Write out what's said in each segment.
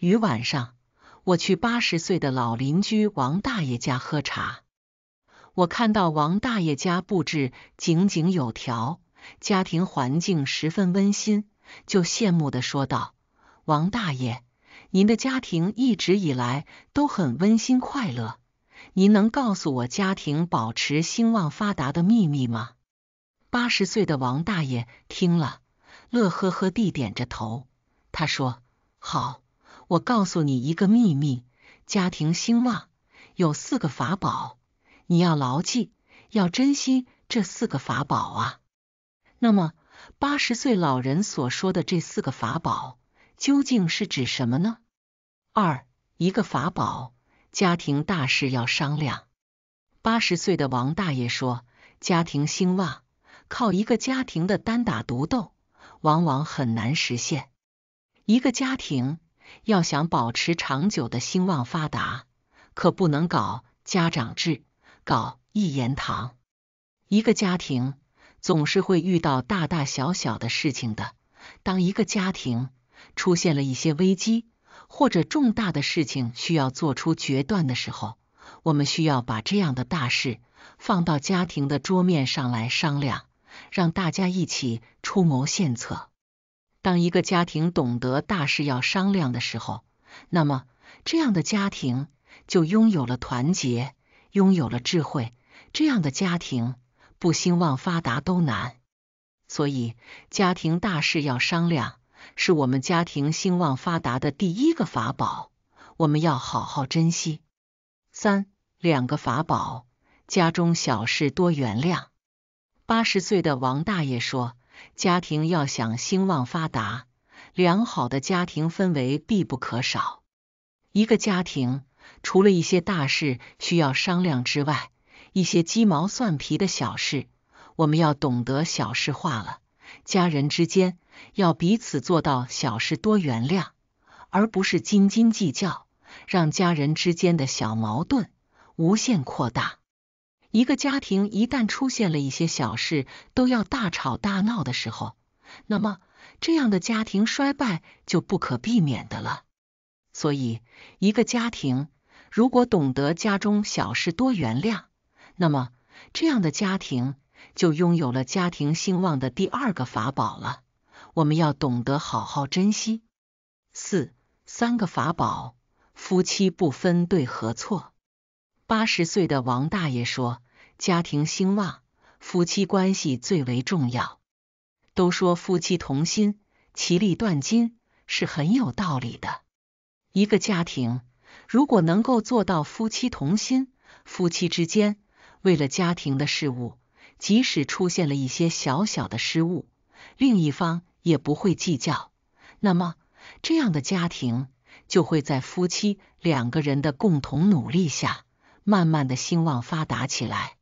于晚上，我去八十岁的老邻居王大爷家喝茶，我看到王大爷家布置井井有条，家庭环境十分温馨，就羡慕的说道：“王大爷，您的家庭一直以来都很温馨快乐，您能告诉我家庭保持兴旺发达的秘密吗？”八十岁的王大爷听了，乐呵呵地点着头，他说：“好。”我告诉你一个秘密，家庭兴旺有四个法宝，你要牢记，要珍惜这四个法宝啊。那么，八十岁老人所说的这四个法宝，究竟是指什么呢？二一个法宝，家庭大事要商量。八十岁的王大爷说，家庭兴旺靠一个家庭的单打独斗，往往很难实现。一个家庭。要想保持长久的兴旺发达，可不能搞家长制，搞一言堂。一个家庭总是会遇到大大小小的事情的。当一个家庭出现了一些危机，或者重大的事情需要做出决断的时候，我们需要把这样的大事放到家庭的桌面上来商量，让大家一起出谋献策。当一个家庭懂得大事要商量的时候，那么这样的家庭就拥有了团结，拥有了智慧，这样的家庭不兴旺发达都难。所以，家庭大事要商量，是我们家庭兴旺发达的第一个法宝，我们要好好珍惜。三两个法宝，家中小事多原谅。八十岁的王大爷说。家庭要想兴旺发达，良好的家庭氛围必不可少。一个家庭除了一些大事需要商量之外，一些鸡毛蒜皮的小事，我们要懂得小事化了。家人之间要彼此做到小事多原谅，而不是斤斤计较，让家人之间的小矛盾无限扩大。一个家庭一旦出现了一些小事都要大吵大闹的时候，那么这样的家庭衰败就不可避免的了。所以，一个家庭如果懂得家中小事多原谅，那么这样的家庭就拥有了家庭兴旺的第二个法宝了。我们要懂得好好珍惜。四三个法宝，夫妻不分对和错。八十岁的王大爷说：“家庭兴旺，夫妻关系最为重要。都说夫妻同心，其利断金，是很有道理的。一个家庭如果能够做到夫妻同心，夫妻之间为了家庭的事物，即使出现了一些小小的失误，另一方也不会计较。那么，这样的家庭就会在夫妻两个人的共同努力下。”慢慢的兴旺发达起来。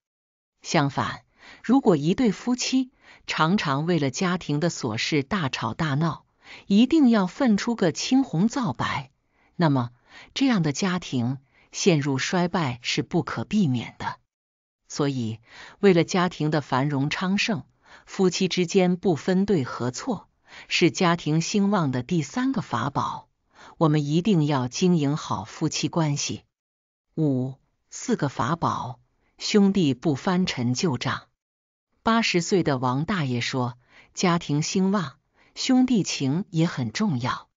相反，如果一对夫妻常常为了家庭的琐事大吵大闹，一定要分出个青红皂白，那么这样的家庭陷入衰败是不可避免的。所以，为了家庭的繁荣昌盛，夫妻之间不分对和错，是家庭兴旺的第三个法宝。我们一定要经营好夫妻关系。五。四个法宝，兄弟不翻陈旧账。八十岁的王大爷说，家庭兴旺，兄弟情也很重要。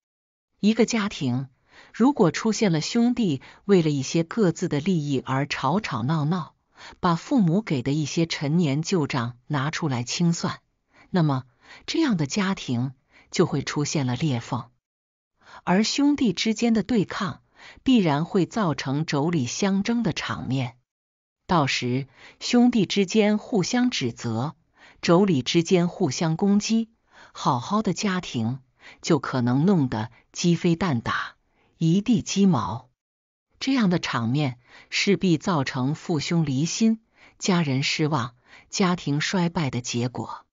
一个家庭如果出现了兄弟为了一些各自的利益而吵吵闹闹，把父母给的一些陈年旧账拿出来清算，那么这样的家庭就会出现了裂缝，而兄弟之间的对抗。必然会造成妯娌相争的场面，到时兄弟之间互相指责，妯娌之间互相攻击，好好的家庭就可能弄得鸡飞蛋打，一地鸡毛。这样的场面势必造成父兄离心，家人失望，家庭衰败的结果。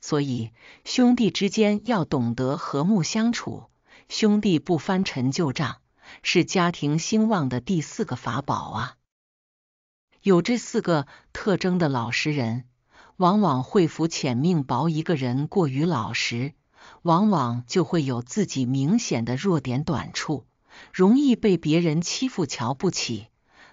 所以，兄弟之间要懂得和睦相处，兄弟不翻陈旧账。是家庭兴旺的第四个法宝啊！有这四个特征的老实人，往往会福浅命薄。一个人过于老实，往往就会有自己明显的弱点短处，容易被别人欺负瞧不起。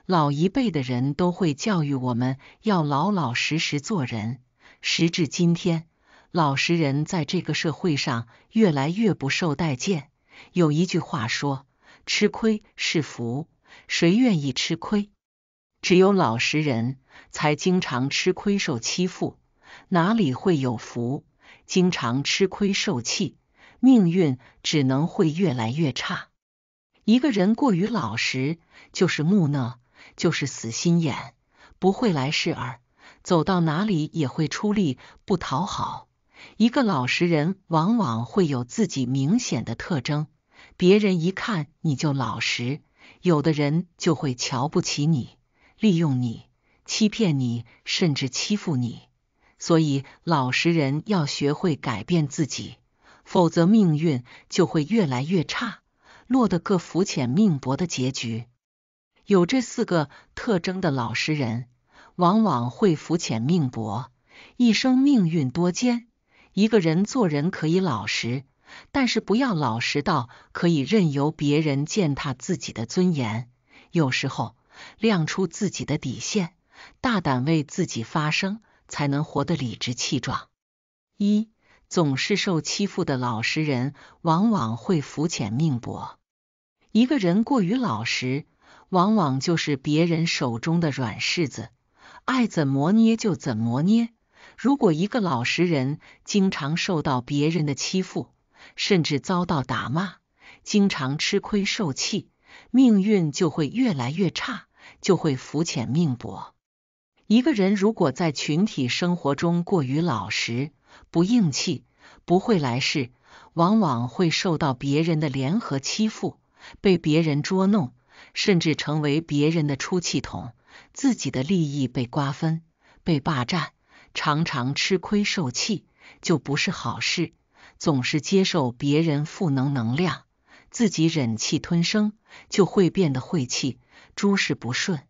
老一辈的人都会教育我们要老老实实做人。时至今天，老实人在这个社会上越来越不受待见。有一句话说。吃亏是福，谁愿意吃亏？只有老实人才经常吃亏受欺负，哪里会有福？经常吃亏受气，命运只能会越来越差。一个人过于老实，就是木讷，就是死心眼，不会来事儿，走到哪里也会出力不讨好。一个老实人往往会有自己明显的特征。别人一看你就老实，有的人就会瞧不起你，利用你，欺骗你，甚至欺负你。所以老实人要学会改变自己，否则命运就会越来越差，落得个浮浅命薄的结局。有这四个特征的老实人，往往会浮浅命薄，一生命运多艰。一个人做人可以老实。但是不要老实到可以任由别人践踏自己的尊严，有时候亮出自己的底线，大胆为自己发声，才能活得理直气壮。一总是受欺负的老实人往往会肤浅命薄。一个人过于老实，往往就是别人手中的软柿子，爱怎么捏就怎么捏。如果一个老实人经常受到别人的欺负，甚至遭到打骂，经常吃亏受气，命运就会越来越差，就会浮浅命薄。一个人如果在群体生活中过于老实、不硬气、不会来事，往往会受到别人的联合欺负，被别人捉弄，甚至成为别人的出气筒，自己的利益被瓜分、被霸占，常常吃亏受气，就不是好事。总是接受别人负能能量，自己忍气吞声，就会变得晦气，诸事不顺。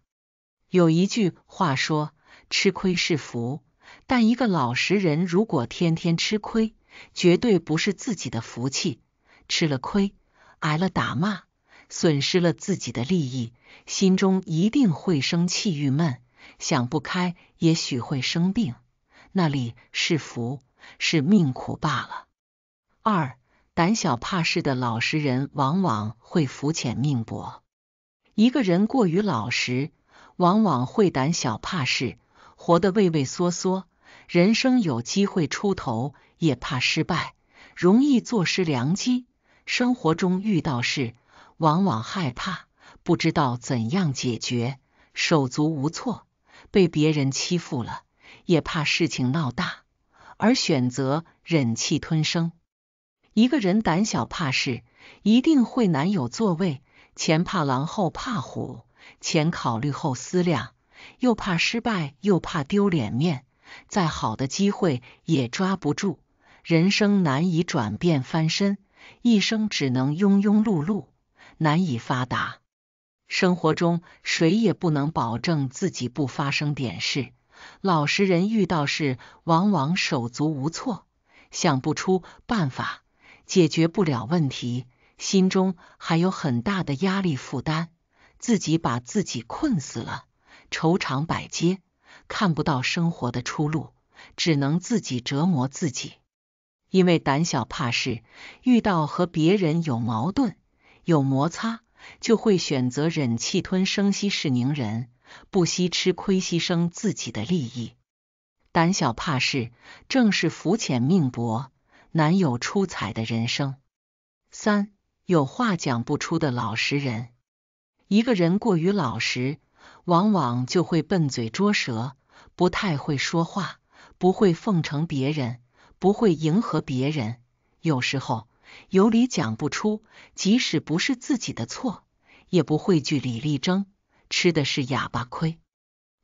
有一句话说：“吃亏是福。”但一个老实人如果天天吃亏，绝对不是自己的福气。吃了亏，挨了打骂，损失了自己的利益，心中一定会生气、郁闷，想不开，也许会生病。那里是福，是命苦罢了。二，胆小怕事的老实人往往会浮浅命薄。一个人过于老实，往往会胆小怕事，活得畏畏缩缩。人生有机会出头，也怕失败，容易坐失良机。生活中遇到事，往往害怕，不知道怎样解决，手足无措。被别人欺负了，也怕事情闹大，而选择忍气吞声。一个人胆小怕事，一定会难有作为。前怕狼后怕虎，前考虑后思量，又怕失败又怕丢脸面，再好的机会也抓不住，人生难以转变翻身，一生只能庸庸碌碌，难以发达。生活中谁也不能保证自己不发生点事，老实人遇到事往往手足无措，想不出办法。解决不了问题，心中还有很大的压力负担，自己把自己困死了，愁肠百结，看不到生活的出路，只能自己折磨自己。因为胆小怕事，遇到和别人有矛盾、有摩擦，就会选择忍气吞声、息事宁人，不惜吃亏、牺牲自己的利益。胆小怕事，正是福浅命薄。难有出彩的人生。三有话讲不出的老实人，一个人过于老实，往往就会笨嘴拙舌，不太会说话，不会奉承别人，不会迎合别人。有时候有理讲不出，即使不是自己的错，也不会据理力争，吃的是哑巴亏。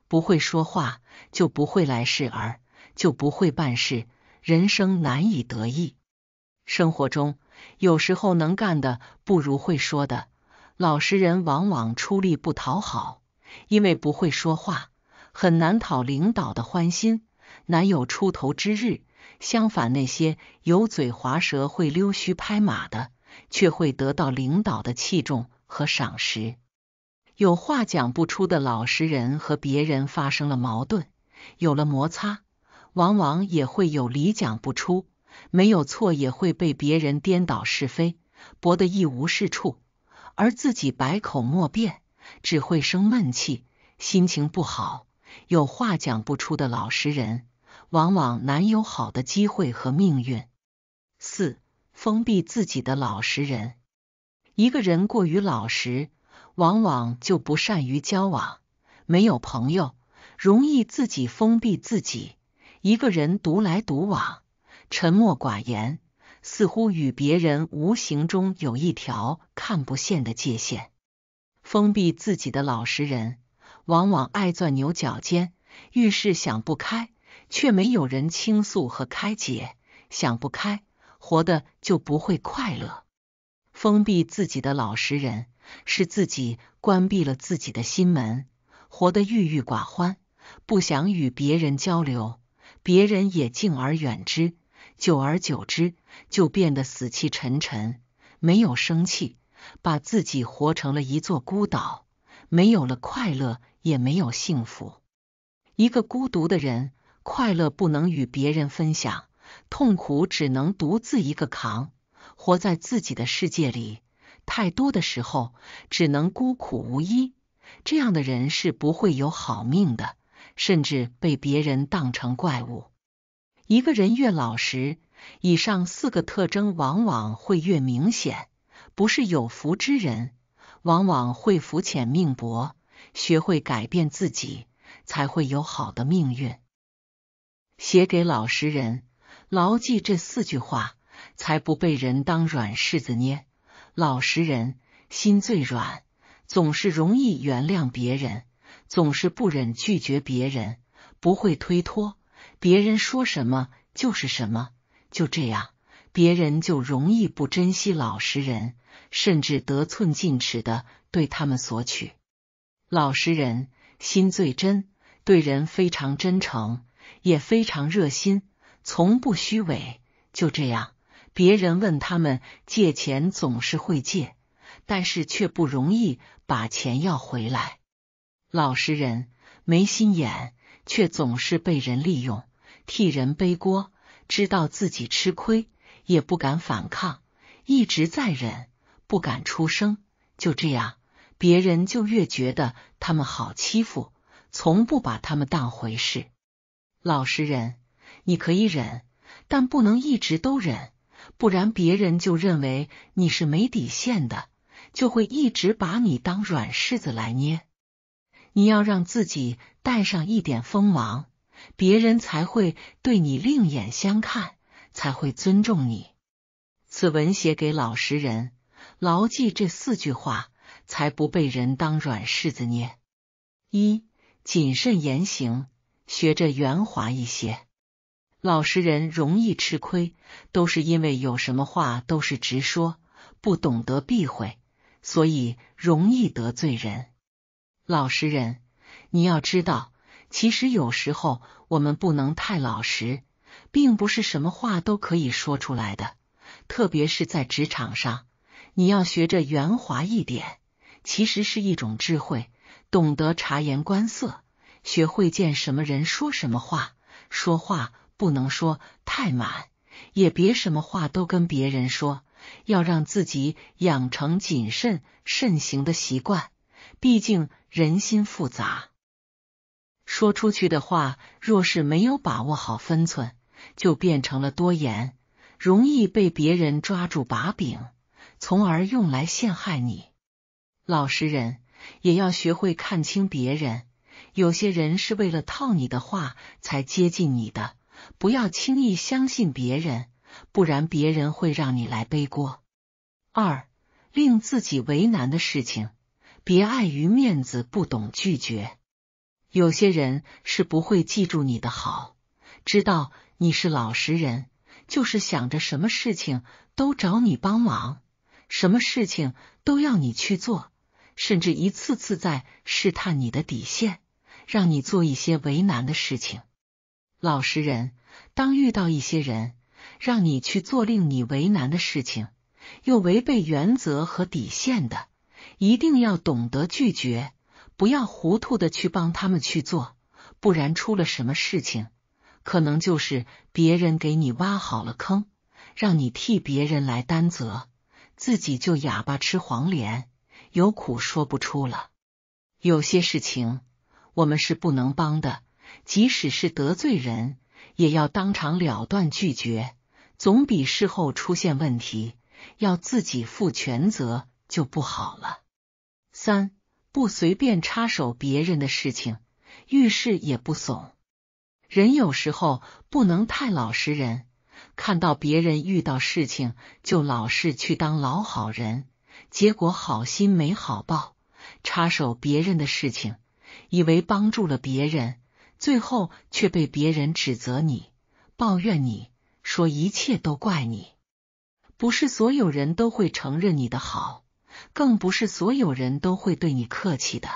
不会说话，就不会来事儿，就不会办事。人生难以得意，生活中有时候能干的不如会说的，老实人往往出力不讨好，因为不会说话，很难讨领导的欢心，难有出头之日。相反，那些油嘴滑舌、会溜须拍马的，却会得到领导的器重和赏识。有话讲不出的老实人和别人发生了矛盾，有了摩擦。往往也会有理讲不出，没有错也会被别人颠倒是非，驳得一无是处，而自己百口莫辩，只会生闷气，心情不好，有话讲不出的老实人，往往难有好的机会和命运。四、封闭自己的老实人，一个人过于老实，往往就不善于交往，没有朋友，容易自己封闭自己。一个人独来独往，沉默寡言，似乎与别人无形中有一条看不见的界限，封闭自己的老实人，往往爱钻牛角尖，遇事想不开，却没有人倾诉和开解，想不开，活的就不会快乐。封闭自己的老实人，是自己关闭了自己的心门，活得郁郁寡欢，不想与别人交流。别人也敬而远之，久而久之就变得死气沉沉，没有生气，把自己活成了一座孤岛，没有了快乐，也没有幸福。一个孤独的人，快乐不能与别人分享，痛苦只能独自一个扛，活在自己的世界里，太多的时候只能孤苦无依。这样的人是不会有好命的。甚至被别人当成怪物。一个人越老实，以上四个特征往往会越明显。不是有福之人，往往会浮浅命薄。学会改变自己，才会有好的命运。写给老实人，牢记这四句话，才不被人当软柿子捏。老实人心最软，总是容易原谅别人。总是不忍拒绝别人，不会推脱，别人说什么就是什么，就这样，别人就容易不珍惜老实人，甚至得寸进尺的对他们索取。老实人心最真，对人非常真诚，也非常热心，从不虚伪。就这样，别人问他们借钱，总是会借，但是却不容易把钱要回来。老实人没心眼，却总是被人利用，替人背锅，知道自己吃亏也不敢反抗，一直在忍，不敢出声。就这样，别人就越觉得他们好欺负，从不把他们当回事。老实人，你可以忍，但不能一直都忍，不然别人就认为你是没底线的，就会一直把你当软柿子来捏。你要让自己带上一点锋芒，别人才会对你另眼相看，才会尊重你。此文写给老实人，牢记这四句话，才不被人当软柿子捏。一、谨慎言行，学着圆滑一些。老实人容易吃亏，都是因为有什么话都是直说，不懂得避讳，所以容易得罪人。老实人，你要知道，其实有时候我们不能太老实，并不是什么话都可以说出来的。特别是在职场上，你要学着圆滑一点，其实是一种智慧。懂得察言观色，学会见什么人说什么话，说话不能说太满，也别什么话都跟别人说，要让自己养成谨慎慎行的习惯。毕竟。人心复杂，说出去的话，若是没有把握好分寸，就变成了多言，容易被别人抓住把柄，从而用来陷害你。老实人也要学会看清别人，有些人是为了套你的话才接近你的，不要轻易相信别人，不然别人会让你来背锅。二，令自己为难的事情。别碍于面子，不懂拒绝。有些人是不会记住你的好，知道你是老实人，就是想着什么事情都找你帮忙，什么事情都要你去做，甚至一次次在试探你的底线，让你做一些为难的事情。老实人，当遇到一些人让你去做令你为难的事情，又违背原则和底线的。一定要懂得拒绝，不要糊涂的去帮他们去做，不然出了什么事情，可能就是别人给你挖好了坑，让你替别人来担责，自己就哑巴吃黄连，有苦说不出了。有些事情我们是不能帮的，即使是得罪人，也要当场了断拒绝，总比事后出现问题要自己负全责。就不好了。三不随便插手别人的事情，遇事也不怂。人有时候不能太老实。人看到别人遇到事情，就老是去当老好人，结果好心没好报。插手别人的事情，以为帮助了别人，最后却被别人指责你、抱怨你说一切都怪你。不是所有人都会承认你的好。更不是所有人都会对你客气的，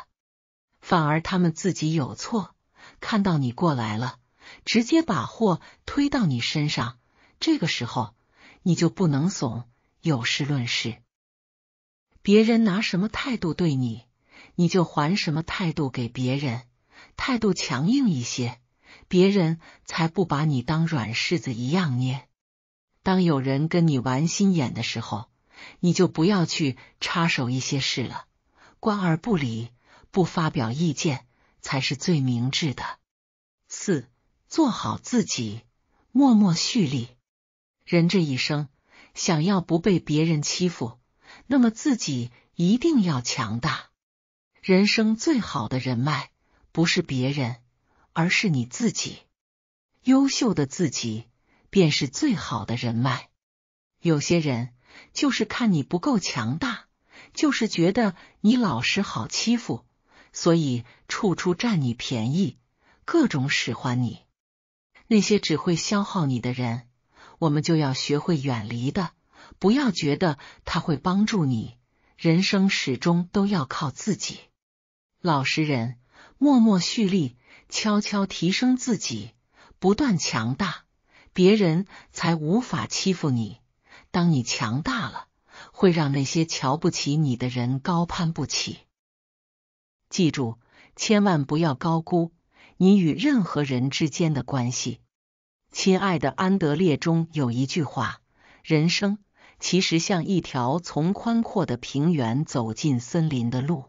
反而他们自己有错，看到你过来了，直接把货推到你身上。这个时候你就不能怂，有事论事，别人拿什么态度对你，你就还什么态度给别人，态度强硬一些，别人才不把你当软柿子一样捏。当有人跟你玩心眼的时候。你就不要去插手一些事了，观而不理，不发表意见才是最明智的。四，做好自己，默默蓄力。人这一生，想要不被别人欺负，那么自己一定要强大。人生最好的人脉，不是别人，而是你自己。优秀的自己，便是最好的人脉。有些人。就是看你不够强大，就是觉得你老实好欺负，所以处处占你便宜，各种使唤你。那些只会消耗你的人，我们就要学会远离的。不要觉得他会帮助你，人生始终都要靠自己。老实人默默蓄力，悄悄提升自己，不断强大，别人才无法欺负你。当你强大了，会让那些瞧不起你的人高攀不起。记住，千万不要高估你与任何人之间的关系。亲爱的安德烈中有一句话：“人生其实像一条从宽阔的平原走进森林的路，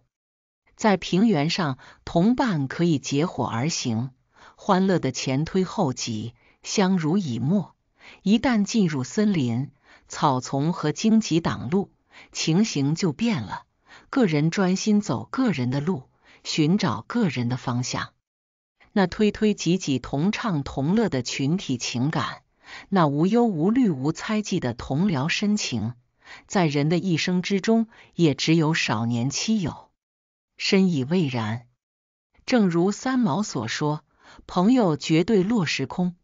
在平原上，同伴可以结伙而行，欢乐的前推后挤，相濡以沫；一旦进入森林，”草丛和荆棘挡路，情形就变了。个人专心走个人的路，寻找个人的方向。那推推挤挤、同唱同乐的群体情感，那无忧无虑、无猜忌的同僚深情，在人的一生之中也只有少年期有，深以为然。正如三毛所说：“朋友绝对落时空，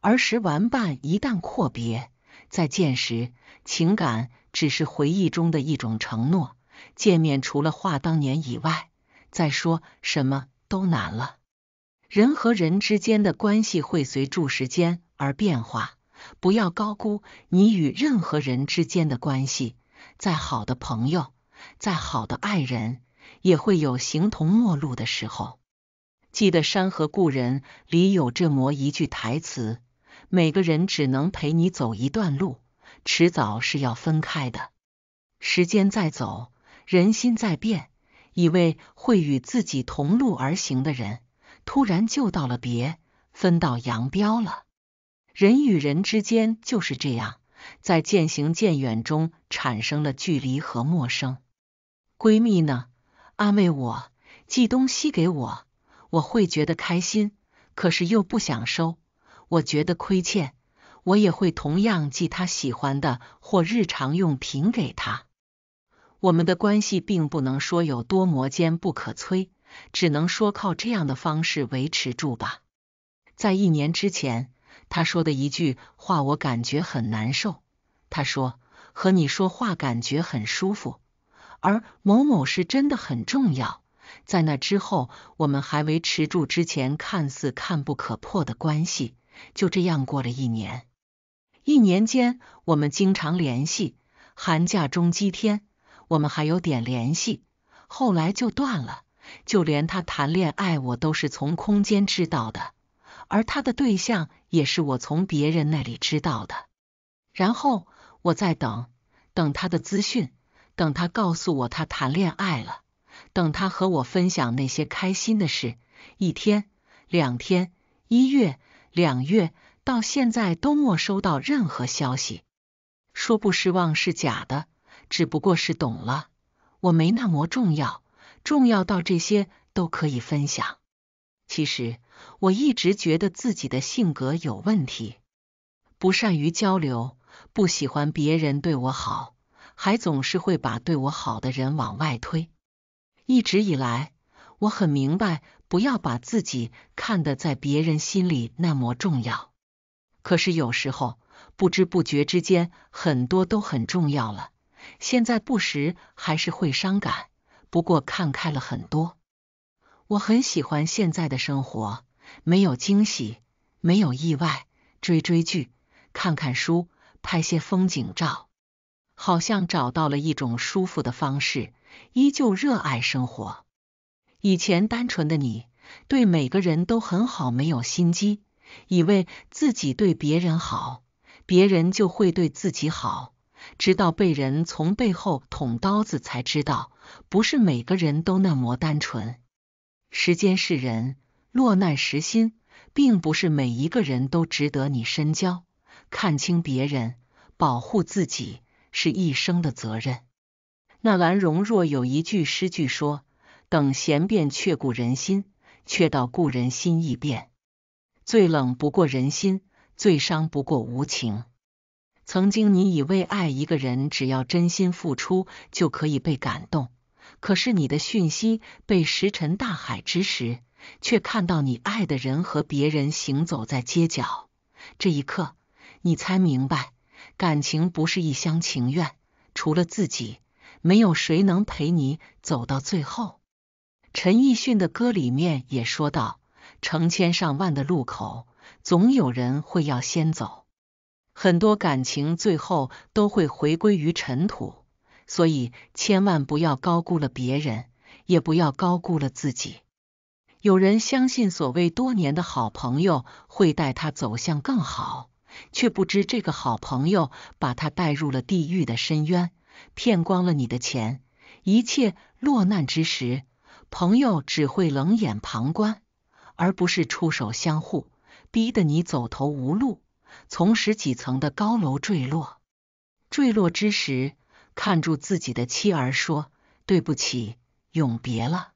儿时玩伴一旦阔别。”再见时，情感只是回忆中的一种承诺。见面除了话当年以外，再说什么都难了。人和人之间的关系会随住时间而变化，不要高估你与任何人之间的关系。再好的朋友，再好的爱人，也会有形同陌路的时候。记得《山河故人》里有这么一句台词。每个人只能陪你走一段路，迟早是要分开的。时间在走，人心在变，以为会与自己同路而行的人，突然就到了别，分道扬镳了。人与人之间就是这样，在渐行渐远中产生了距离和陌生。闺蜜呢，安慰我寄东西给我，我会觉得开心，可是又不想收。我觉得亏欠，我也会同样寄他喜欢的或日常用品给他。我们的关系并不能说有多磨尖不可摧，只能说靠这样的方式维持住吧。在一年之前，他说的一句话，我感觉很难受。他说：“和你说话感觉很舒服，而某某是真的很重要。”在那之后，我们还维持住之前看似看不可破的关系。就这样过了一年，一年间我们经常联系，寒假中几天我们还有点联系，后来就断了。就连他谈恋爱，我都是从空间知道的，而他的对象也是我从别人那里知道的。然后我在等等他的资讯，等他告诉我他谈恋爱了，等他和我分享那些开心的事，一天、两天、一月。两月到现在都没收到任何消息，说不失望是假的，只不过是懂了，我没那么重要，重要到这些都可以分享。其实我一直觉得自己的性格有问题，不善于交流，不喜欢别人对我好，还总是会把对我好的人往外推。一直以来，我很明白。不要把自己看得在别人心里那么重要。可是有时候不知不觉之间，很多都很重要了。现在不时还是会伤感，不过看开了很多。我很喜欢现在的生活，没有惊喜，没有意外。追追剧，看看书，拍些风景照，好像找到了一种舒服的方式。依旧热爱生活。以前单纯的你，对每个人都很好，没有心机，以为自己对别人好，别人就会对自己好。直到被人从背后捅刀子，才知道不是每个人都那么单纯。时间是人，落难时心，并不是每一个人都值得你深交。看清别人，保护自己，是一生的责任。纳兰容若有一句诗句说。等闲变却故人心，却道故人心易变。最冷不过人心，最伤不过无情。曾经你以为爱一个人，只要真心付出就可以被感动。可是你的讯息被石沉大海之时，却看到你爱的人和别人行走在街角。这一刻，你才明白，感情不是一厢情愿，除了自己，没有谁能陪你走到最后。陈奕迅的歌里面也说到：成千上万的路口，总有人会要先走。很多感情最后都会回归于尘土，所以千万不要高估了别人，也不要高估了自己。有人相信所谓多年的好朋友会带他走向更好，却不知这个好朋友把他带入了地狱的深渊，骗光了你的钱，一切落难之时。朋友只会冷眼旁观，而不是出手相护，逼得你走投无路，从十几层的高楼坠落。坠落之时，看住自己的妻儿，说：“对不起，永别了。”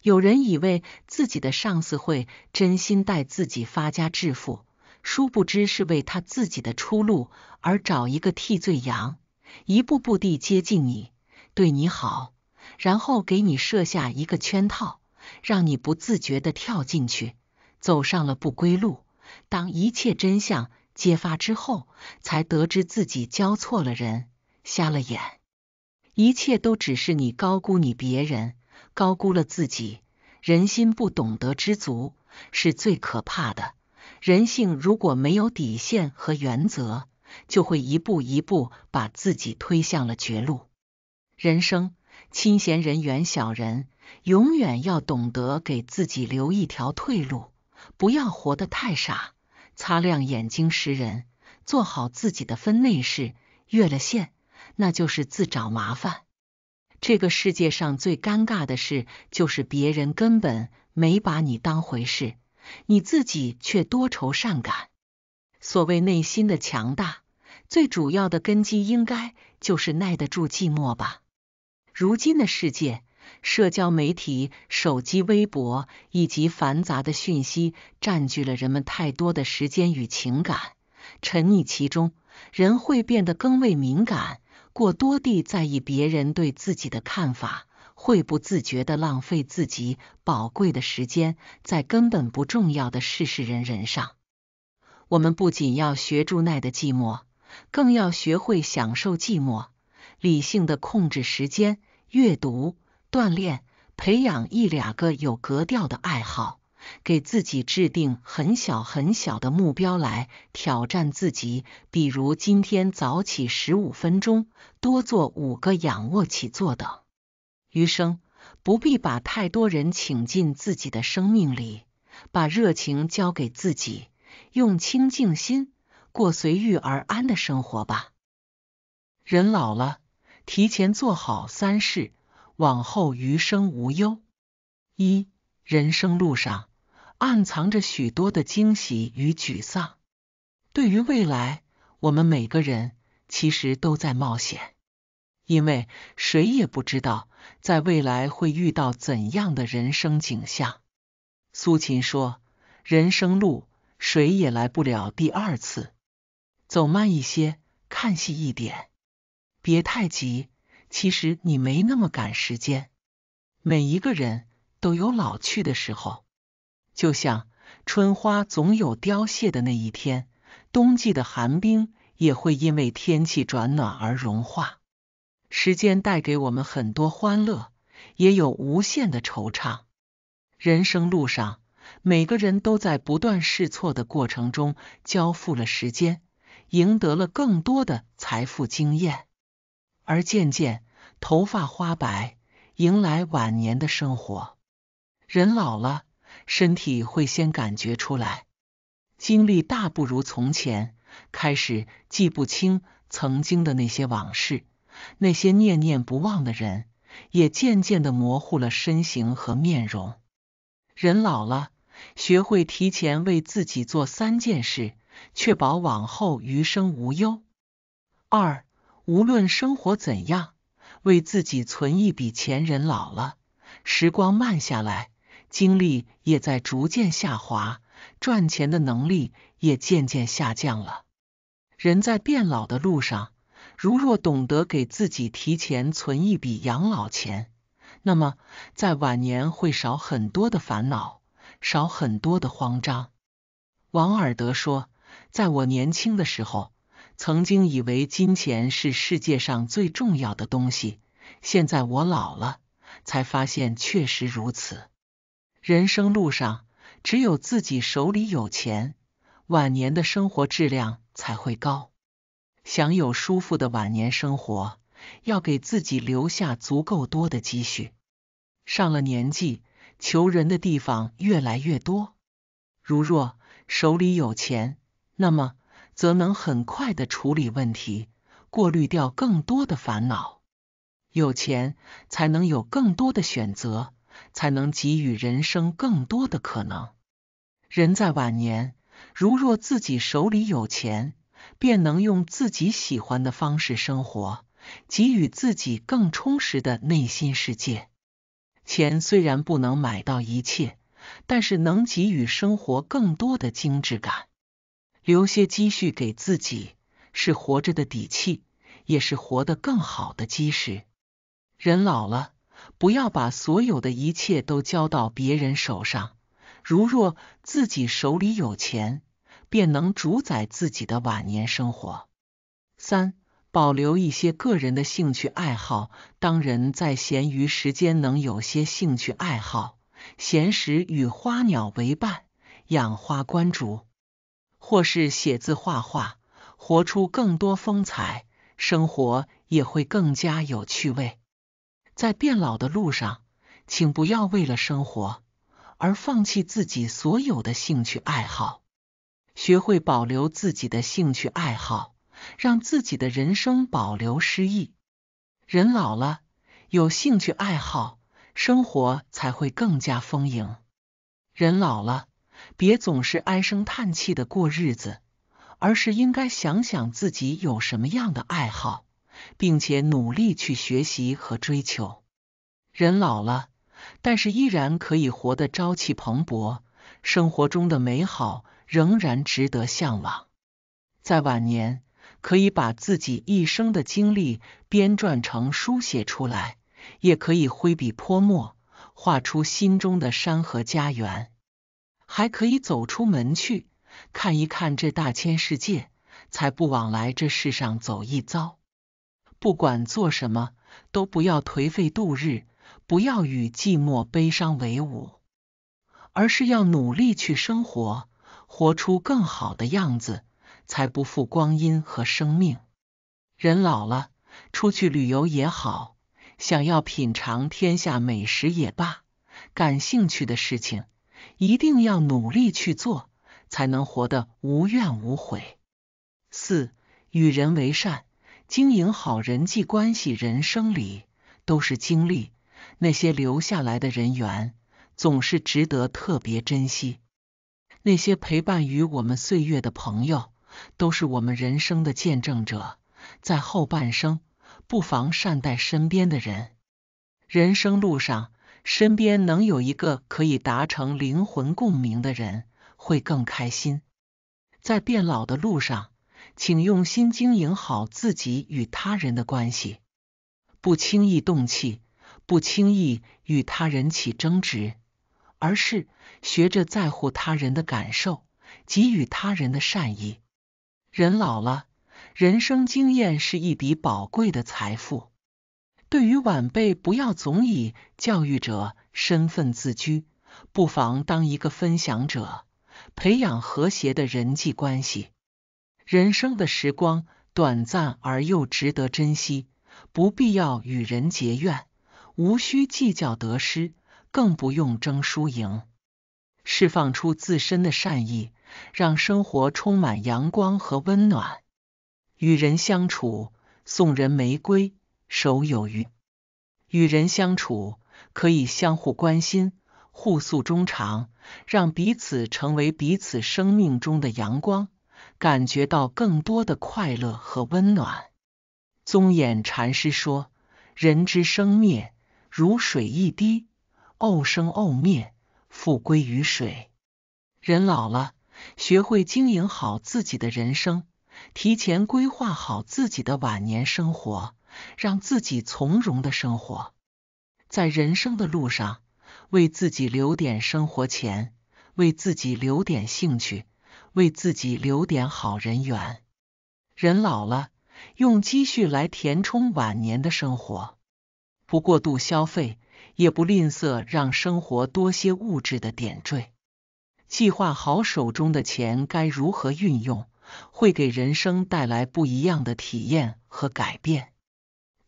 有人以为自己的上司会真心待自己发家致富，殊不知是为他自己的出路而找一个替罪羊，一步步地接近你，对你好。然后给你设下一个圈套，让你不自觉的跳进去，走上了不归路。当一切真相揭发之后，才得知自己交错了人，瞎了眼。一切都只是你高估你别人，高估了自己。人心不懂得知足，是最可怕的。人性如果没有底线和原则，就会一步一步把自己推向了绝路。人生。亲贤人远小人，永远要懂得给自己留一条退路，不要活得太傻。擦亮眼睛识人，做好自己的分内事。越了线，那就是自找麻烦。这个世界上最尴尬的事，就是别人根本没把你当回事，你自己却多愁善感。所谓内心的强大，最主要的根基，应该就是耐得住寂寞吧。如今的世界，社交媒体、手机、微博以及繁杂的讯息，占据了人们太多的时间与情感。沉溺其中，人会变得更为敏感，过多地在意别人对自己的看法，会不自觉地浪费自己宝贵的时间在根本不重要的事事人人上。我们不仅要学住耐的寂寞，更要学会享受寂寞，理性的控制时间。阅读、锻炼、培养一两个有格调的爱好，给自己制定很小很小的目标来挑战自己，比如今天早起十五分钟，多做五个仰卧起坐等。余生不必把太多人请进自己的生命里，把热情交给自己，用清净心过随遇而安的生活吧。人老了。提前做好三事，往后余生无忧。一，人生路上暗藏着许多的惊喜与沮丧。对于未来，我们每个人其实都在冒险，因为谁也不知道在未来会遇到怎样的人生景象。苏秦说：“人生路，谁也来不了第二次。走慢一些，看细一点。”别太急，其实你没那么赶时间。每一个人都有老去的时候，就像春花总有凋谢的那一天，冬季的寒冰也会因为天气转暖而融化。时间带给我们很多欢乐，也有无限的惆怅。人生路上，每个人都在不断试错的过程中，交付了时间，赢得了更多的财富、经验。而渐渐头发花白，迎来晚年的生活。人老了，身体会先感觉出来，精力大不如从前，开始记不清曾经的那些往事，那些念念不忘的人，也渐渐的模糊了身形和面容。人老了，学会提前为自己做三件事，确保往后余生无忧。二无论生活怎样，为自己存一笔钱。人老了，时光慢下来，精力也在逐渐下滑，赚钱的能力也渐渐下降了。人在变老的路上，如若懂得给自己提前存一笔养老钱，那么在晚年会少很多的烦恼，少很多的慌张。王尔德说：“在我年轻的时候。”曾经以为金钱是世界上最重要的东西，现在我老了，才发现确实如此。人生路上，只有自己手里有钱，晚年的生活质量才会高。享有舒服的晚年生活，要给自己留下足够多的积蓄。上了年纪，求人的地方越来越多，如若手里有钱，那么。则能很快的处理问题，过滤掉更多的烦恼。有钱才能有更多的选择，才能给予人生更多的可能。人在晚年，如若自己手里有钱，便能用自己喜欢的方式生活，给予自己更充实的内心世界。钱虽然不能买到一切，但是能给予生活更多的精致感。留些积蓄给自己，是活着的底气，也是活得更好的基石。人老了，不要把所有的一切都交到别人手上。如若自己手里有钱，便能主宰自己的晚年生活。三、保留一些个人的兴趣爱好。当人在闲余时间能有些兴趣爱好，闲时与花鸟为伴，养花观竹。或是写字画画，活出更多风采，生活也会更加有趣味。在变老的路上，请不要为了生活而放弃自己所有的兴趣爱好，学会保留自己的兴趣爱好，让自己的人生保留诗意。人老了，有兴趣爱好，生活才会更加丰盈。人老了。别总是唉声叹气的过日子，而是应该想想自己有什么样的爱好，并且努力去学习和追求。人老了，但是依然可以活得朝气蓬勃，生活中的美好仍然值得向往。在晚年，可以把自己一生的经历编撰成书写出来，也可以挥笔泼墨，画出心中的山河家园。还可以走出门去看一看这大千世界，才不枉来这世上走一遭。不管做什么，都不要颓废度日，不要与寂寞悲伤为伍，而是要努力去生活，活出更好的样子，才不负光阴和生命。人老了，出去旅游也好，想要品尝天下美食也罢，感兴趣的事情。一定要努力去做，才能活得无怨无悔。四、与人为善，经营好人际关系。人生里都是经历，那些留下来的人缘，总是值得特别珍惜。那些陪伴于我们岁月的朋友，都是我们人生的见证者。在后半生，不妨善待身边的人。人生路上。身边能有一个可以达成灵魂共鸣的人，会更开心。在变老的路上，请用心经营好自己与他人的关系，不轻易动气，不轻易与他人起争执，而是学着在乎他人的感受，给予他人的善意。人老了，人生经验是一笔宝贵的财富。对于晚辈，不要总以教育者身份自居，不妨当一个分享者，培养和谐的人际关系。人生的时光短暂而又值得珍惜，不必要与人结怨，无需计较得失，更不用争输赢。释放出自身的善意，让生活充满阳光和温暖。与人相处，送人玫瑰。手有余，与人相处可以相互关心，互诉衷肠，让彼此成为彼此生命中的阳光，感觉到更多的快乐和温暖。宗演禅师说：“人之生灭如水一滴，沤生沤灭，复归于水。”人老了，学会经营好自己的人生，提前规划好自己的晚年生活。让自己从容的生活，在人生的路上，为自己留点生活钱，为自己留点兴趣，为自己留点好人缘。人老了，用积蓄来填充晚年的生活，不过度消费，也不吝啬，让生活多些物质的点缀。计划好手中的钱该如何运用，会给人生带来不一样的体验和改变。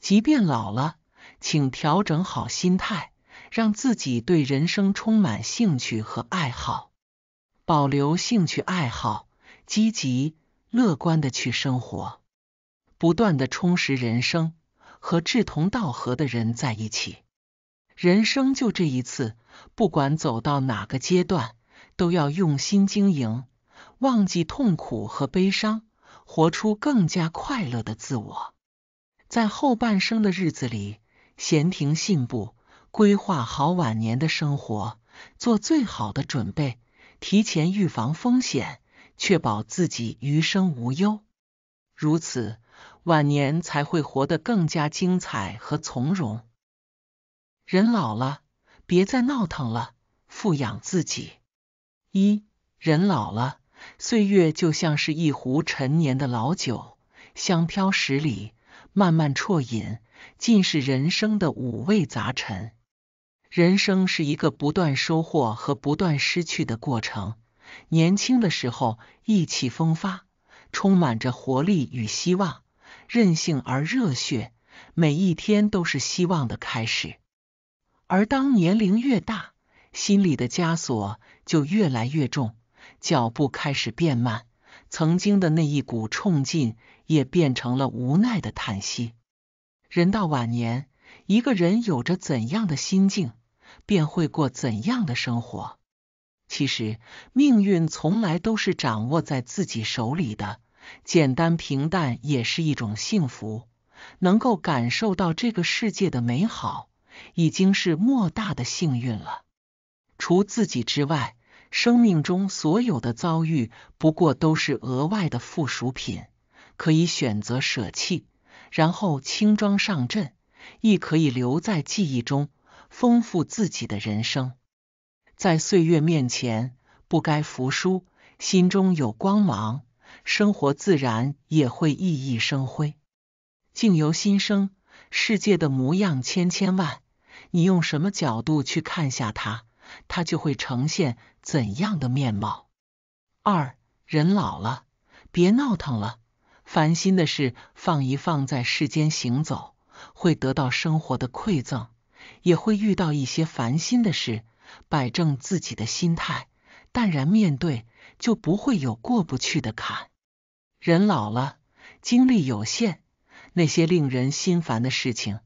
即便老了，请调整好心态，让自己对人生充满兴趣和爱好，保留兴趣爱好，积极乐观的去生活，不断的充实人生，和志同道合的人在一起。人生就这一次，不管走到哪个阶段，都要用心经营，忘记痛苦和悲伤，活出更加快乐的自我。在后半生的日子里，闲庭信步，规划好晚年的生活，做最好的准备，提前预防风险，确保自己余生无忧。如此，晚年才会活得更加精彩和从容。人老了，别再闹腾了，富养自己。一人老了，岁月就像是一壶陈年的老酒，香飘十里。慢慢啜饮，尽是人生的五味杂陈。人生是一个不断收获和不断失去的过程。年轻的时候，意气风发，充满着活力与希望，任性而热血，每一天都是希望的开始。而当年龄越大，心里的枷锁就越来越重，脚步开始变慢，曾经的那一股冲劲。也变成了无奈的叹息。人到晚年，一个人有着怎样的心境，便会过怎样的生活。其实，命运从来都是掌握在自己手里的。简单平淡也是一种幸福，能够感受到这个世界的美好，已经是莫大的幸运了。除自己之外，生命中所有的遭遇，不过都是额外的附属品。可以选择舍弃，然后轻装上阵；亦可以留在记忆中，丰富自己的人生。在岁月面前，不该服输，心中有光芒，生活自然也会熠熠生辉。境由心生，世界的模样千千万，你用什么角度去看下它，它就会呈现怎样的面貌。二人老了，别闹腾了。烦心的事放一放，在世间行走会得到生活的馈赠，也会遇到一些烦心的事。摆正自己的心态，淡然面对，就不会有过不去的坎。人老了，精力有限，那些令人心烦的事情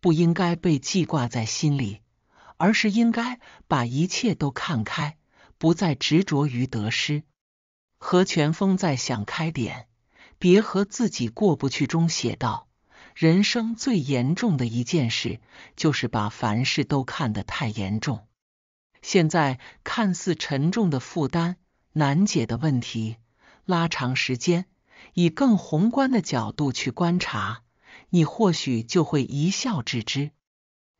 不应该被记挂在心里，而是应该把一切都看开，不再执着于得失。何全峰，再想开点。别和自己过不去中写道：人生最严重的一件事，就是把凡事都看得太严重。现在看似沉重的负担、难解的问题，拉长时间，以更宏观的角度去观察，你或许就会一笑置之。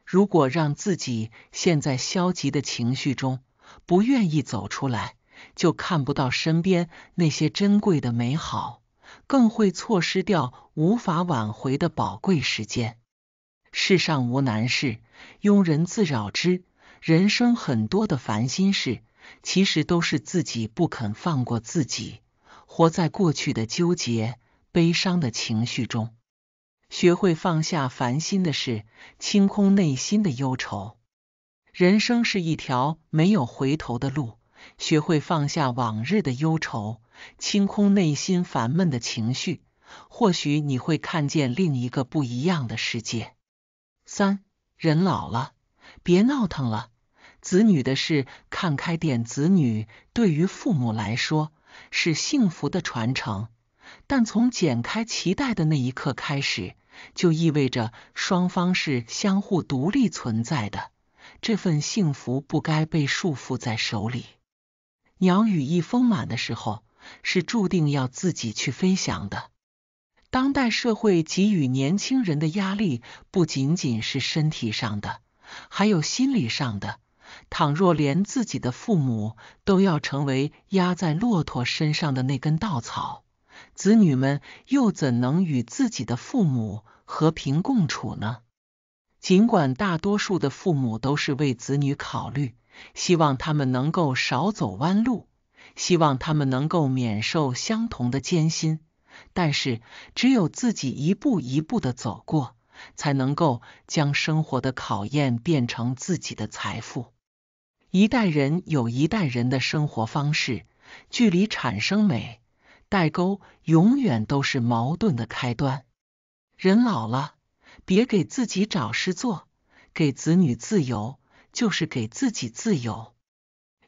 如果让自己陷在消极的情绪中，不愿意走出来，就看不到身边那些珍贵的美好。更会错失掉无法挽回的宝贵时间。世上无难事，庸人自扰之。人生很多的烦心事，其实都是自己不肯放过自己，活在过去的纠结、悲伤的情绪中。学会放下烦心的事，清空内心的忧愁。人生是一条没有回头的路。学会放下往日的忧愁，清空内心烦闷的情绪，或许你会看见另一个不一样的世界。三，人老了，别闹腾了。子女的事看开点，子女对于父母来说是幸福的传承，但从剪开脐带的那一刻开始，就意味着双方是相互独立存在的，这份幸福不该被束缚在手里。鸟羽翼丰满的时候，是注定要自己去飞翔的。当代社会给予年轻人的压力不仅仅是身体上的，还有心理上的。倘若连自己的父母都要成为压在骆驼身上的那根稻草，子女们又怎能与自己的父母和平共处呢？尽管大多数的父母都是为子女考虑。希望他们能够少走弯路，希望他们能够免受相同的艰辛。但是，只有自己一步一步的走过，才能够将生活的考验变成自己的财富。一代人有一代人的生活方式，距离产生美，代沟永远都是矛盾的开端。人老了，别给自己找事做，给子女自由。就是给自己自由，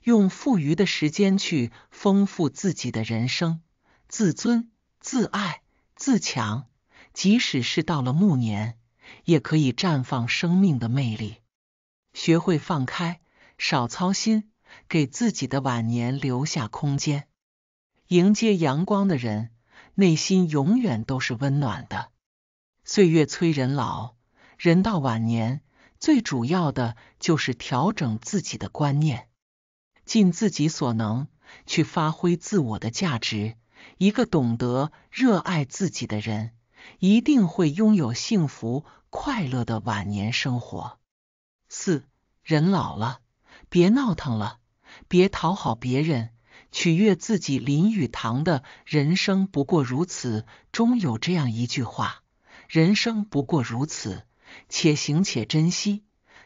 用富余的时间去丰富自己的人生，自尊、自爱、自强，即使是到了暮年，也可以绽放生命的魅力。学会放开，少操心，给自己的晚年留下空间。迎接阳光的人，内心永远都是温暖的。岁月催人老，人到晚年。最主要的就是调整自己的观念，尽自己所能去发挥自我的价值。一个懂得热爱自己的人，一定会拥有幸福快乐的晚年生活。四人老了，别闹腾了，别讨好别人，取悦自己。林语堂的人生不过如此，中有这样一句话：“人生不过如此。”且行且珍惜，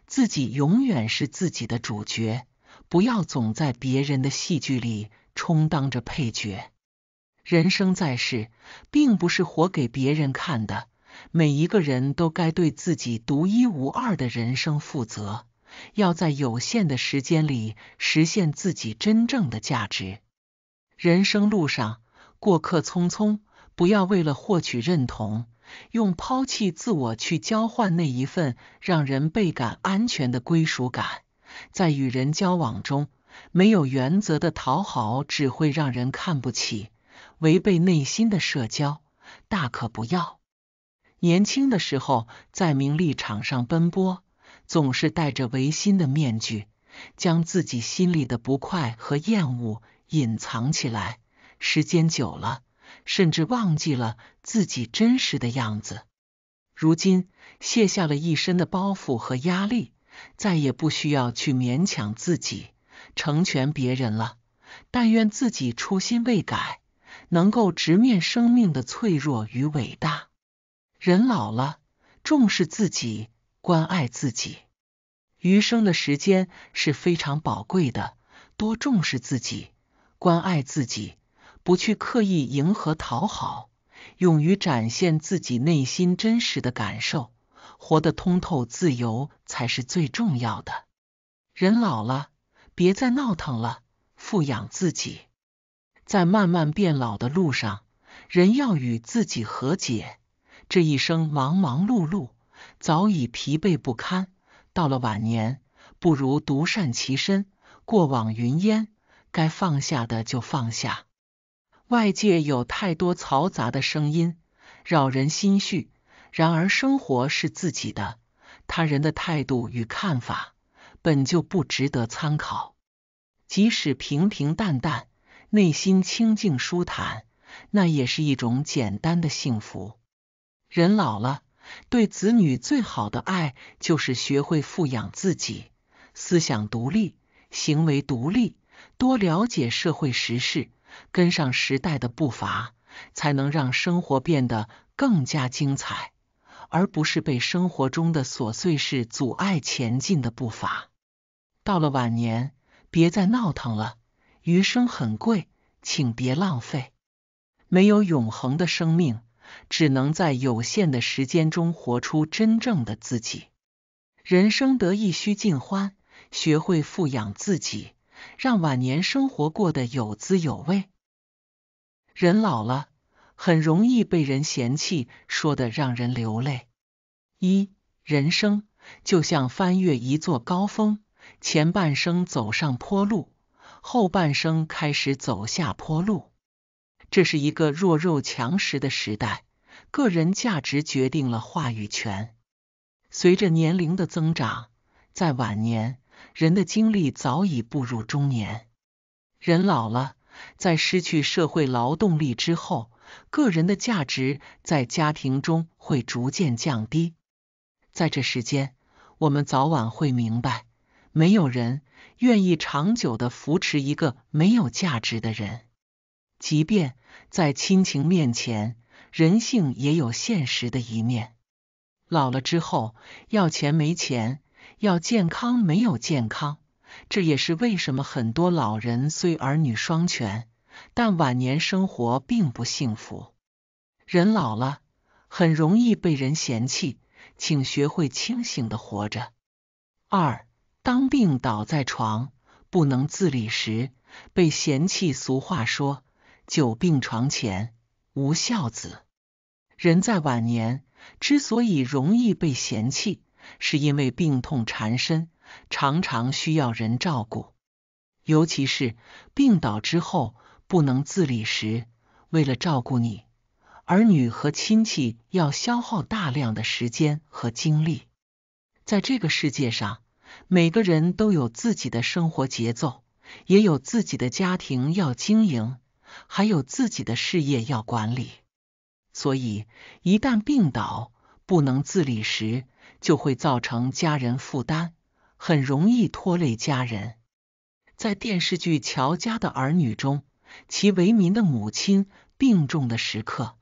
自己永远是自己的主角，不要总在别人的戏剧里充当着配角。人生在世，并不是活给别人看的，每一个人都该对自己独一无二的人生负责，要在有限的时间里实现自己真正的价值。人生路上，过客匆匆，不要为了获取认同。用抛弃自我去交换那一份让人倍感安全的归属感，在与人交往中，没有原则的讨好只会让人看不起，违背内心的社交大可不要。年轻的时候在名利场上奔波，总是戴着违心的面具，将自己心里的不快和厌恶隐藏起来，时间久了。甚至忘记了自己真实的样子。如今卸下了一身的包袱和压力，再也不需要去勉强自己，成全别人了。但愿自己初心未改，能够直面生命的脆弱与伟大。人老了，重视自己，关爱自己，余生的时间是非常宝贵的，多重视自己，关爱自己。不去刻意迎合讨好，勇于展现自己内心真实的感受，活得通透自由才是最重要的。人老了，别再闹腾了，富养自己。在慢慢变老的路上，人要与自己和解。这一生忙忙碌碌，早已疲惫不堪。到了晚年，不如独善其身，过往云烟，该放下的就放下。外界有太多嘈杂的声音，扰人心绪。然而，生活是自己的，他人的态度与看法本就不值得参考。即使平平淡淡，内心清静舒坦，那也是一种简单的幸福。人老了，对子女最好的爱就是学会富养自己，思想独立，行为独立，多了解社会时事。跟上时代的步伐，才能让生活变得更加精彩，而不是被生活中的琐碎事阻碍前进的步伐。到了晚年，别再闹腾了，余生很贵，请别浪费。没有永恒的生命，只能在有限的时间中活出真正的自己。人生得意须尽欢，学会富养自己。让晚年生活过得有滋有味。人老了，很容易被人嫌弃，说的让人流泪。一人生就像翻越一座高峰，前半生走上坡路，后半生开始走下坡路。这是一个弱肉强食的时代，个人价值决定了话语权。随着年龄的增长，在晚年。人的精力早已步入中年，人老了，在失去社会劳动力之后，个人的价值在家庭中会逐渐降低。在这时间，我们早晚会明白，没有人愿意长久的扶持一个没有价值的人。即便在亲情面前，人性也有现实的一面。老了之后，要钱没钱。要健康没有健康，这也是为什么很多老人虽儿女双全，但晚年生活并不幸福。人老了很容易被人嫌弃，请学会清醒的活着。二，当病倒在床不能自理时被嫌弃。俗话说，久病床前无孝子。人在晚年之所以容易被嫌弃。是因为病痛缠身，常常需要人照顾。尤其是病倒之后不能自理时，为了照顾你，儿女和亲戚要消耗大量的时间和精力。在这个世界上，每个人都有自己的生活节奏，也有自己的家庭要经营，还有自己的事业要管理。所以，一旦病倒不能自理时，就会造成家人负担，很容易拖累家人。在电视剧《乔家的儿女》中，齐为民的母亲病重的时刻，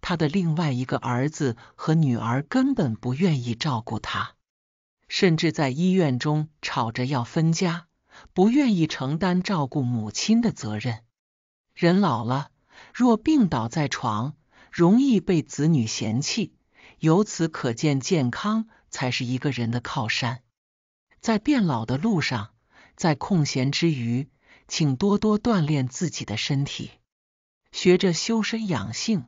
他的另外一个儿子和女儿根本不愿意照顾他，甚至在医院中吵着要分家，不愿意承担照顾母亲的责任。人老了，若病倒在床，容易被子女嫌弃。由此可见，健康。才是一个人的靠山。在变老的路上，在空闲之余，请多多锻炼自己的身体，学着修身养性，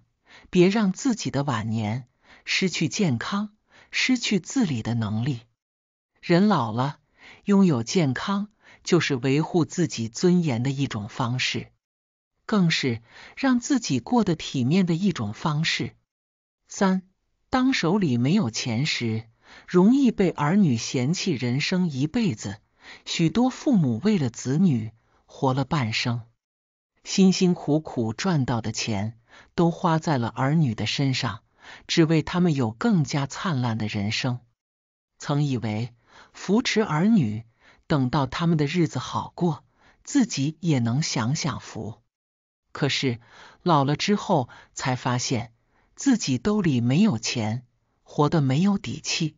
别让自己的晚年失去健康、失去自理的能力。人老了，拥有健康就是维护自己尊严的一种方式，更是让自己过得体面的一种方式。三，当手里没有钱时，容易被儿女嫌弃，人生一辈子，许多父母为了子女活了半生，辛辛苦苦赚到的钱都花在了儿女的身上，只为他们有更加灿烂的人生。曾以为扶持儿女，等到他们的日子好过，自己也能享享福。可是老了之后才发现，自己兜里没有钱，活得没有底气。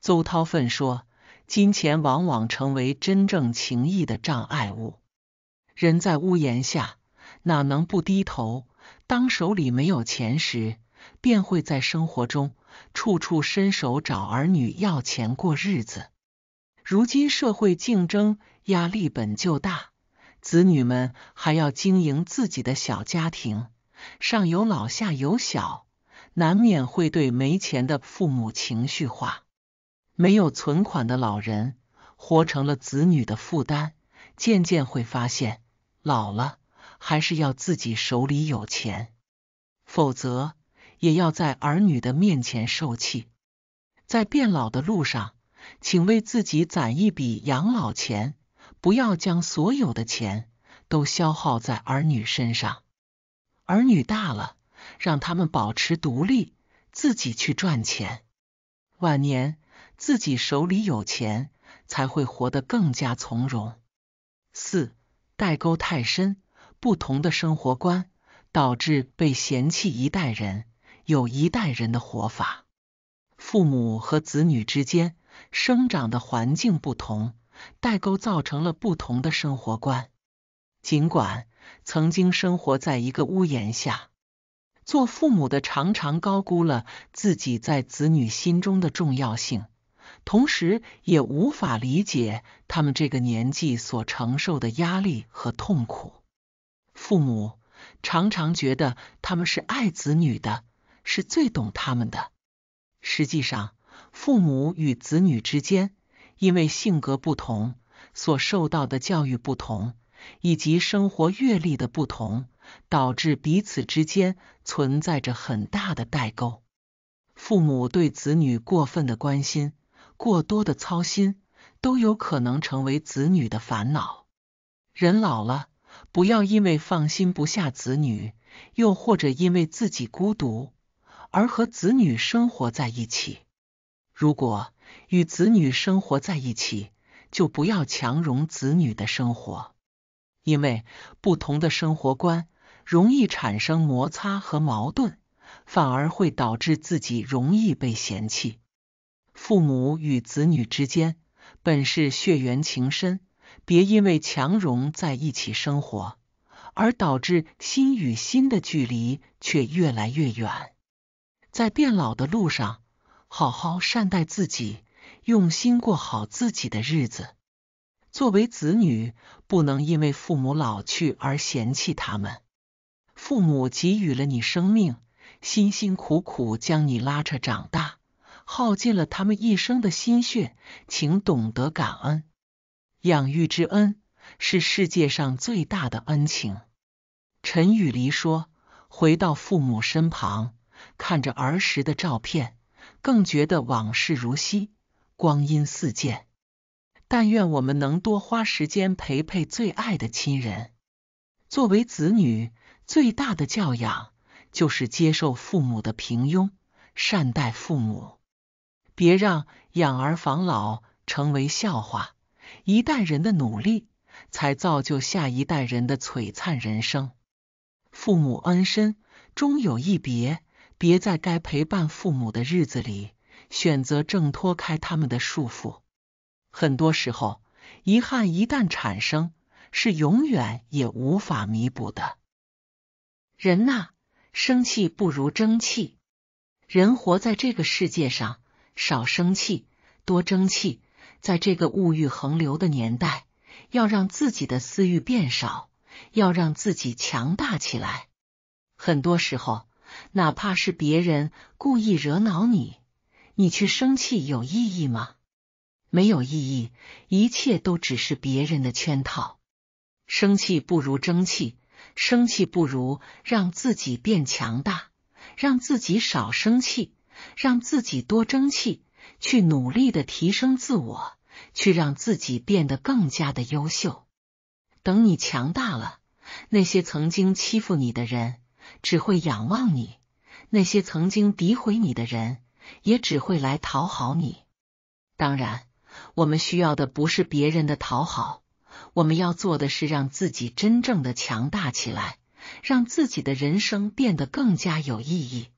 邹涛奋说：“金钱往往成为真正情谊的障碍物。人在屋檐下，哪能不低头？当手里没有钱时，便会在生活中处处伸手找儿女要钱过日子。如今社会竞争压力本就大，子女们还要经营自己的小家庭，上有老下有小，难免会对没钱的父母情绪化。”没有存款的老人，活成了子女的负担。渐渐会发现，老了还是要自己手里有钱，否则也要在儿女的面前受气。在变老的路上，请为自己攒一笔养老钱，不要将所有的钱都消耗在儿女身上。儿女大了，让他们保持独立，自己去赚钱。晚年。自己手里有钱，才会活得更加从容。四代沟太深，不同的生活观导致被嫌弃。一代人有一代人的活法，父母和子女之间生长的环境不同，代沟造成了不同的生活观。尽管曾经生活在一个屋檐下，做父母的常常高估了自己在子女心中的重要性。同时，也无法理解他们这个年纪所承受的压力和痛苦。父母常常觉得他们是爱子女的，是最懂他们的。实际上，父母与子女之间因为性格不同、所受到的教育不同，以及生活阅历的不同，导致彼此之间存在着很大的代沟。父母对子女过分的关心。过多的操心都有可能成为子女的烦恼。人老了，不要因为放心不下子女，又或者因为自己孤独，而和子女生活在一起。如果与子女生活在一起，就不要强融子女的生活，因为不同的生活观容易产生摩擦和矛盾，反而会导致自己容易被嫌弃。父母与子女之间本是血缘情深，别因为强融在一起生活，而导致心与心的距离却越来越远。在变老的路上，好好善待自己，用心过好自己的日子。作为子女，不能因为父母老去而嫌弃他们。父母给予了你生命，辛辛苦苦将你拉扯长大。耗尽了他们一生的心血，请懂得感恩，养育之恩是世界上最大的恩情。陈雨梨说：“回到父母身旁，看着儿时的照片，更觉得往事如昔，光阴似箭。但愿我们能多花时间陪陪最爱的亲人。作为子女，最大的教养就是接受父母的平庸，善待父母。”别让养儿防老成为笑话，一代人的努力才造就下一代人的璀璨人生。父母恩深，终有一别，别在该陪伴父母的日子里选择挣脱开他们的束缚。很多时候，遗憾一旦产生，是永远也无法弥补的。人呐，生气不如争气。人活在这个世界上。少生气，多争气。在这个物欲横流的年代，要让自己的私欲变少，要让自己强大起来。很多时候，哪怕是别人故意惹恼你，你去生气有意义吗？没有意义，一切都只是别人的圈套。生气不如争气，生气不如让自己变强大，让自己少生气。让自己多争气，去努力的提升自我，去让自己变得更加的优秀。等你强大了，那些曾经欺负你的人只会仰望你；那些曾经诋毁你的人也只会来讨好你。当然，我们需要的不是别人的讨好，我们要做的是让自己真正的强大起来，让自己的人生变得更加有意义。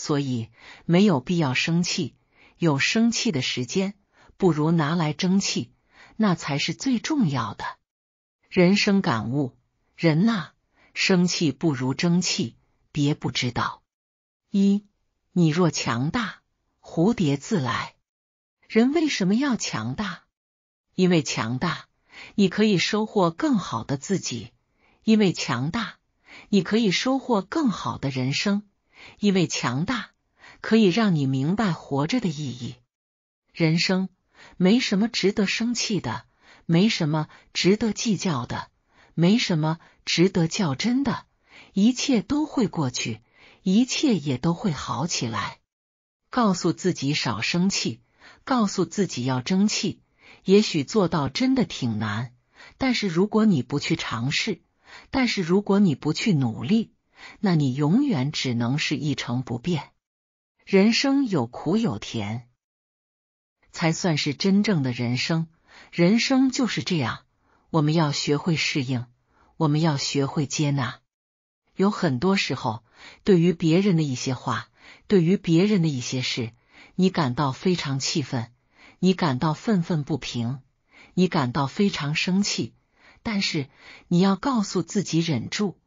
所以没有必要生气，有生气的时间，不如拿来争气，那才是最重要的人生感悟。人呐，生气不如争气，别不知道。一，你若强大，蝴蝶自来。人为什么要强大？因为强大，你可以收获更好的自己；因为强大，你可以收获更好的人生。因为强大可以让你明白活着的意义。人生没什么值得生气的，没什么值得计较的，没什么值得较真的，一切都会过去，一切也都会好起来。告诉自己少生气，告诉自己要争气。也许做到真的挺难，但是如果你不去尝试，但是如果你不去努力。那你永远只能是一成不变。人生有苦有甜，才算是真正的人生。人生就是这样，我们要学会适应，我们要学会接纳。有很多时候，对于别人的一些话，对于别人的一些事，你感到非常气愤，你感到愤愤不平，你感到非常生气。但是，你要告诉自己忍住。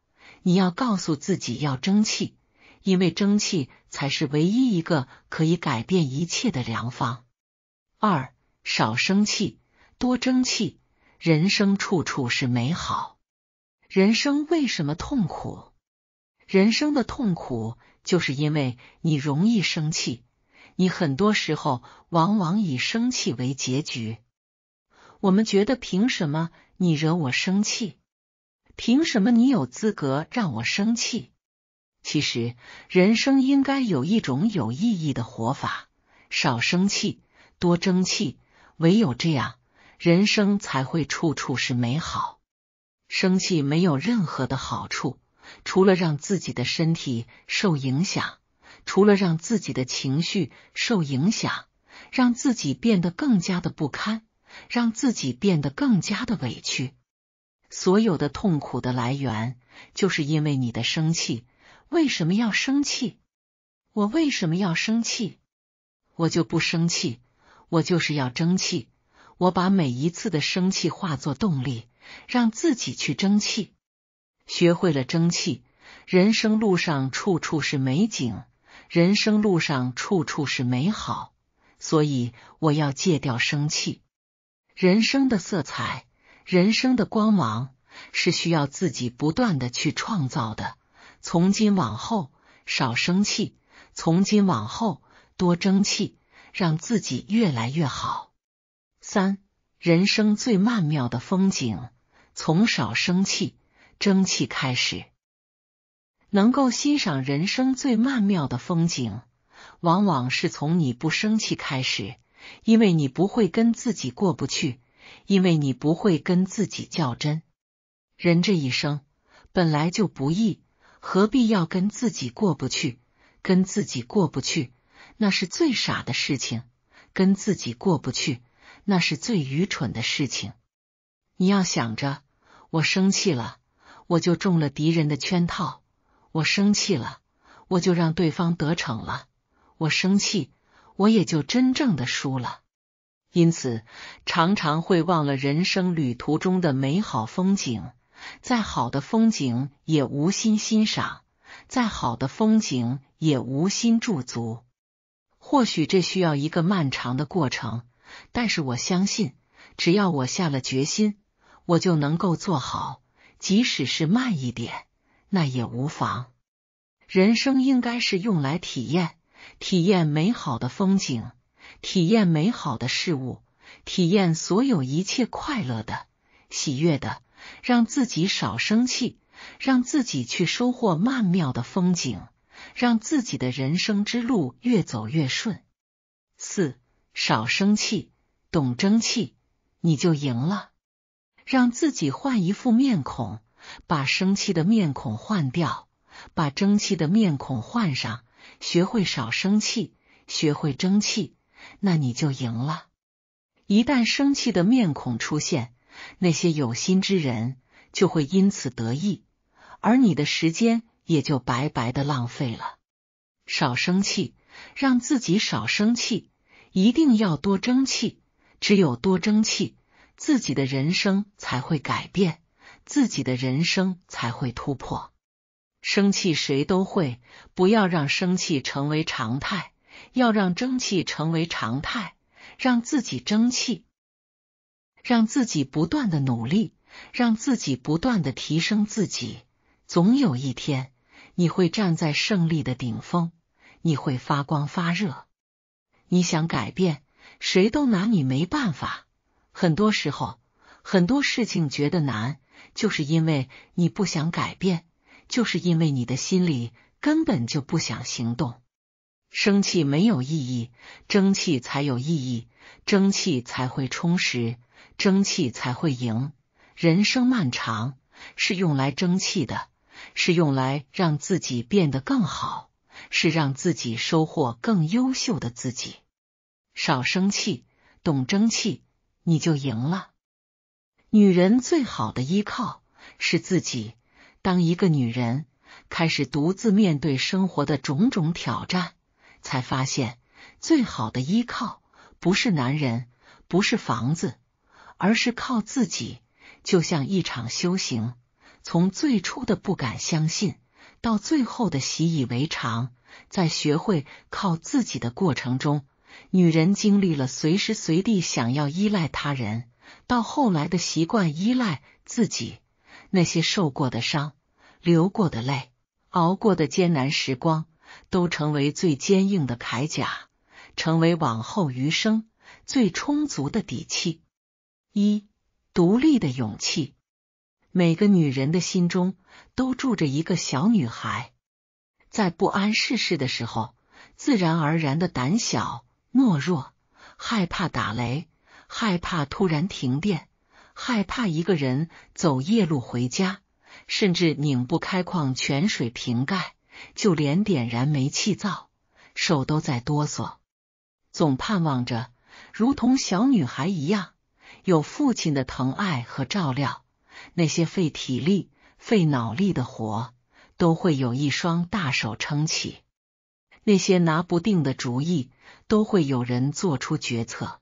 你要告诉自己要争气，因为争气才是唯一一个可以改变一切的良方。二少生气，多争气，人生处处是美好。人生为什么痛苦？人生的痛苦就是因为你容易生气，你很多时候往往以生气为结局。我们觉得凭什么你惹我生气？凭什么你有资格让我生气？其实人生应该有一种有意义的活法，少生气，多争气，唯有这样，人生才会处处是美好。生气没有任何的好处，除了让自己的身体受影响，除了让自己的情绪受影响，让自己变得更加的不堪，让自己变得更加的委屈。所有的痛苦的来源，就是因为你的生气。为什么要生气？我为什么要生气？我就不生气，我就是要争气。我把每一次的生气化作动力，让自己去争气。学会了争气，人生路上处处是美景，人生路上处处是美好。所以，我要戒掉生气，人生的色彩。人生的光芒是需要自己不断的去创造的。从今往后少生气，从今往后多争气，让自己越来越好。三，人生最曼妙的风景，从少生气、争气开始。能够欣赏人生最曼妙的风景，往往是从你不生气开始，因为你不会跟自己过不去。因为你不会跟自己较真，人这一生本来就不易，何必要跟自己过不去？跟自己过不去，那是最傻的事情；跟自己过不去，那是最愚蠢的事情。你要想着，我生气了，我就中了敌人的圈套；我生气了，我就让对方得逞了；我生气，我也就真正的输了。因此，常常会忘了人生旅途中的美好风景。再好的风景也无心欣赏，再好的风景也无心驻足。或许这需要一个漫长的过程，但是我相信，只要我下了决心，我就能够做好。即使是慢一点，那也无妨。人生应该是用来体验，体验美好的风景。体验美好的事物，体验所有一切快乐的、喜悦的，让自己少生气，让自己去收获曼妙的风景，让自己的人生之路越走越顺。四少生气，懂争气，你就赢了。让自己换一副面孔，把生气的面孔换掉，把争气的面孔换上。学会少生气，学会争气。那你就赢了。一旦生气的面孔出现，那些有心之人就会因此得意，而你的时间也就白白的浪费了。少生气，让自己少生气，一定要多争气。只有多争气，自己的人生才会改变，自己的人生才会突破。生气谁都会，不要让生气成为常态。要让争气成为常态，让自己争气，让自己不断的努力，让自己不断的提升自己。总有一天，你会站在胜利的顶峰，你会发光发热。你想改变，谁都拿你没办法。很多时候，很多事情觉得难，就是因为你不想改变，就是因为你的心里根本就不想行动。生气没有意义，争气才有意义，争气才会充实，争气才会赢。人生漫长，是用来争气的，是用来让自己变得更好，是让自己收获更优秀的自己。少生气，懂争气，你就赢了。女人最好的依靠是自己。当一个女人开始独自面对生活的种种挑战，才发现，最好的依靠不是男人，不是房子，而是靠自己。就像一场修行，从最初的不敢相信，到最后的习以为常，在学会靠自己的过程中，女人经历了随时随地想要依赖他人，到后来的习惯依赖自己。那些受过的伤，流过的泪，熬过的艰难时光。都成为最坚硬的铠甲，成为往后余生最充足的底气。一独立的勇气，每个女人的心中都住着一个小女孩，在不谙世事的时候，自然而然的胆小懦弱，害怕打雷，害怕突然停电，害怕一个人走夜路回家，甚至拧不开矿泉水瓶盖。就连点燃煤气灶，手都在哆嗦。总盼望着如同小女孩一样，有父亲的疼爱和照料。那些费体力、费脑力的活，都会有一双大手撑起；那些拿不定的主意，都会有人做出决策。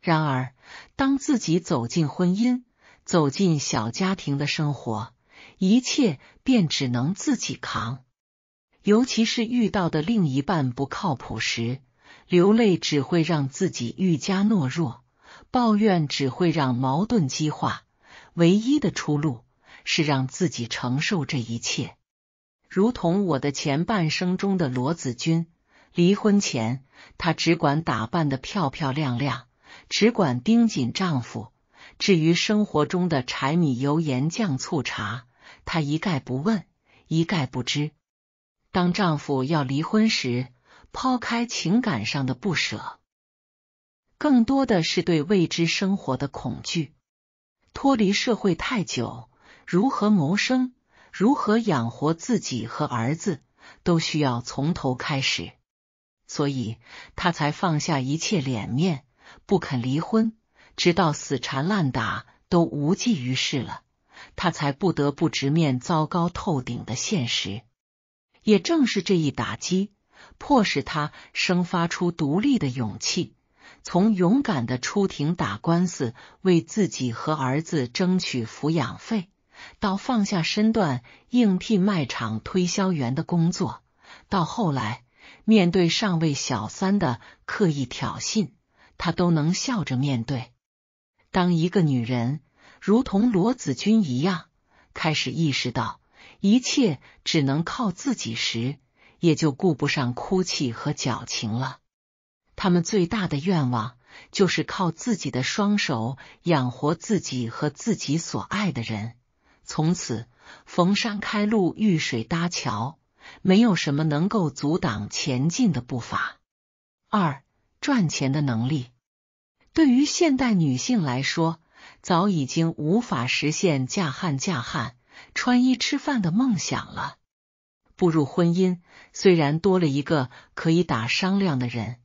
然而，当自己走进婚姻，走进小家庭的生活，一切便只能自己扛。尤其是遇到的另一半不靠谱时，流泪只会让自己愈加懦弱，抱怨只会让矛盾激化。唯一的出路是让自己承受这一切。如同我的前半生中的罗子君，离婚前她只管打扮的漂漂亮亮，只管盯紧丈夫，至于生活中的柴米油盐酱醋茶，她一概不问，一概不知。当丈夫要离婚时，抛开情感上的不舍，更多的是对未知生活的恐惧。脱离社会太久，如何谋生，如何养活自己和儿子，都需要从头开始。所以她才放下一切脸面，不肯离婚，直到死缠烂打都无济于事了，她才不得不直面糟糕透顶的现实。也正是这一打击，迫使他生发出独立的勇气，从勇敢的出庭打官司，为自己和儿子争取抚养费，到放下身段应聘卖场推销员的工作，到后来面对上位小三的刻意挑衅，他都能笑着面对。当一个女人如同罗子君一样，开始意识到。一切只能靠自己时，也就顾不上哭泣和矫情了。他们最大的愿望就是靠自己的双手养活自己和自己所爱的人。从此，逢山开路，遇水搭桥，没有什么能够阻挡前进的步伐。二、赚钱的能力，对于现代女性来说，早已经无法实现嫁汉嫁汉。穿衣吃饭的梦想了，步入婚姻，虽然多了一个可以打商量的人，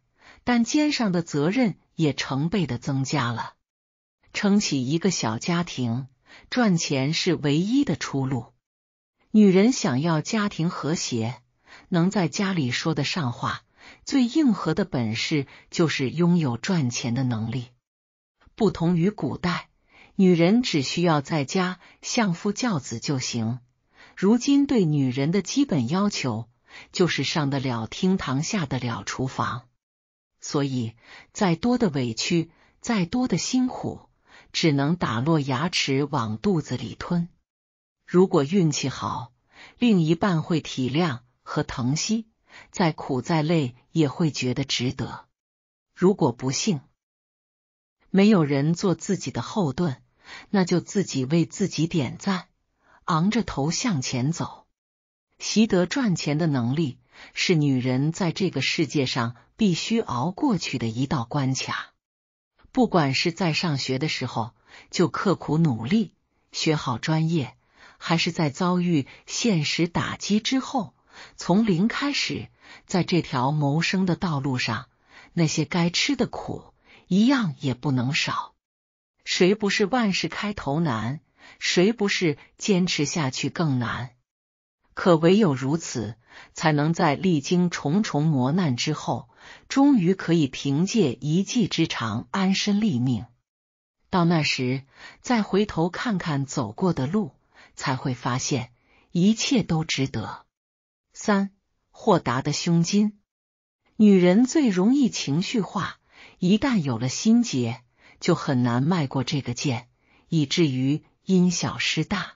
但肩上的责任也成倍的增加了。撑起一个小家庭，赚钱是唯一的出路。女人想要家庭和谐，能在家里说得上话，最硬核的本事就是拥有赚钱的能力。不同于古代。女人只需要在家相夫教子就行。如今对女人的基本要求就是上得了厅堂，下得了厨房。所以，再多的委屈，再多的辛苦，只能打落牙齿往肚子里吞。如果运气好，另一半会体谅和疼惜，再苦再累也会觉得值得。如果不幸，没有人做自己的后盾。那就自己为自己点赞，昂着头向前走。习得赚钱的能力是女人在这个世界上必须熬过去的一道关卡。不管是在上学的时候就刻苦努力学好专业，还是在遭遇现实打击之后从零开始，在这条谋生的道路上，那些该吃的苦一样也不能少。谁不是万事开头难？谁不是坚持下去更难？可唯有如此，才能在历经重重磨难之后，终于可以凭借一技之长安身立命。到那时，再回头看看走过的路，才会发现一切都值得。三、豁达的胸襟，女人最容易情绪化，一旦有了心结。就很难迈过这个槛，以至于因小失大。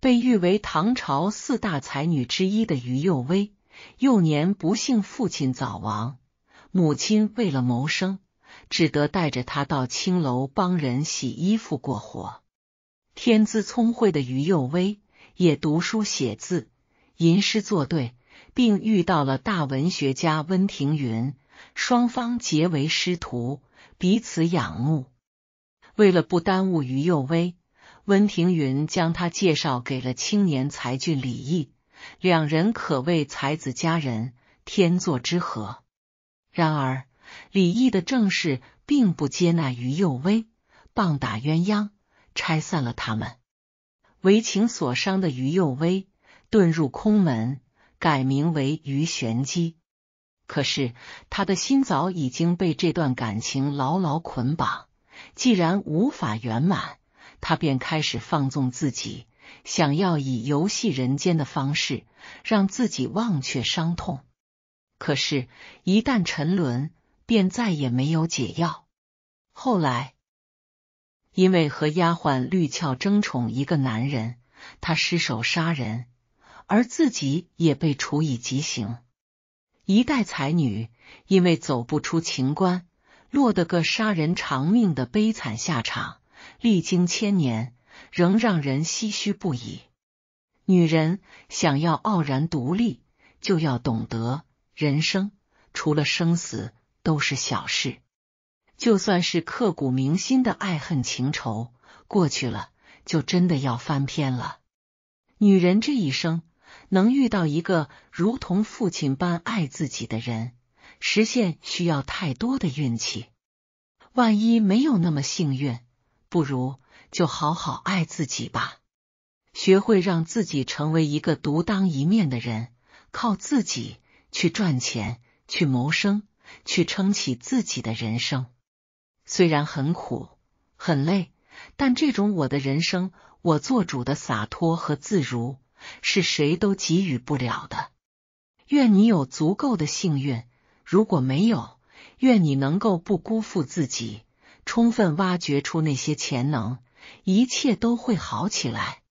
被誉为唐朝四大才女之一的于幼薇，幼年不幸父亲早亡，母亲为了谋生，只得带着她到青楼帮人洗衣服过活。天资聪慧的于幼薇也读书写字、吟诗作对，并遇到了大文学家温庭筠，双方结为师徒。彼此仰慕，为了不耽误于幼薇，温庭筠将他介绍给了青年才俊李益，两人可谓才子佳人，天作之合。然而，李益的正室并不接纳于幼薇，棒打鸳鸯，拆散了他们。为情所伤的于幼薇遁入空门，改名为于玄机。可是他的心早已经被这段感情牢牢捆绑，既然无法圆满，他便开始放纵自己，想要以游戏人间的方式让自己忘却伤痛。可是，一旦沉沦，便再也没有解药。后来，因为和丫鬟绿俏争宠一个男人，他失手杀人，而自己也被处以极刑。一代才女，因为走不出情关，落得个杀人偿命的悲惨下场，历经千年，仍让人唏嘘不已。女人想要傲然独立，就要懂得，人生除了生死，都是小事。就算是刻骨铭心的爱恨情仇，过去了，就真的要翻篇了。女人这一生。能遇到一个如同父亲般爱自己的人，实现需要太多的运气。万一没有那么幸运，不如就好好爱自己吧。学会让自己成为一个独当一面的人，靠自己去赚钱、去谋生、去撑起自己的人生。虽然很苦很累，但这种我的人生我做主的洒脱和自如。是谁都给予不了的。愿你有足够的幸运，如果没有，愿你能够不辜负自己，充分挖掘出那些潜能，一切都会好起来。